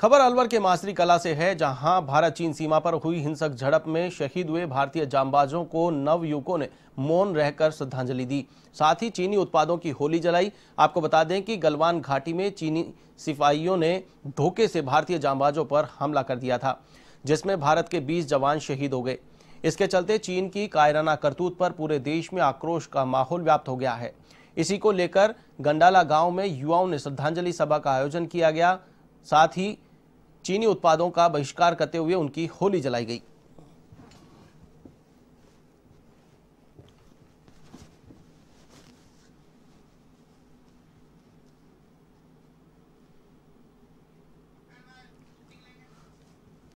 खबर अलवर के मासरी कला से है जहां भारत चीन सीमा पर हुई हिंसक झड़प में शहीद हुए भारतीय जांबाजों को नव युवकों ने मौन रहकर श्रद्धांजलि दी साथ ही चीनी उत्पादों की होली जलाई आपको बता दें कि गलवान घाटी में चीनी सिपाहियों ने धोखे से भारतीय जांबाजों पर हमला कर दिया था जिसमें भारत के बीस जवान शहीद हो गए इसके चलते चीन की कायराना करतूत पर पूरे देश में आक्रोश का माहौल व्याप्त हो गया है इसी को लेकर गंडाला गांव में युवाओं ने श्रद्धांजलि सभा का आयोजन किया गया साथ ही चीनी उत्पादों का बहिष्कार करते हुए उनकी होली जलाई गई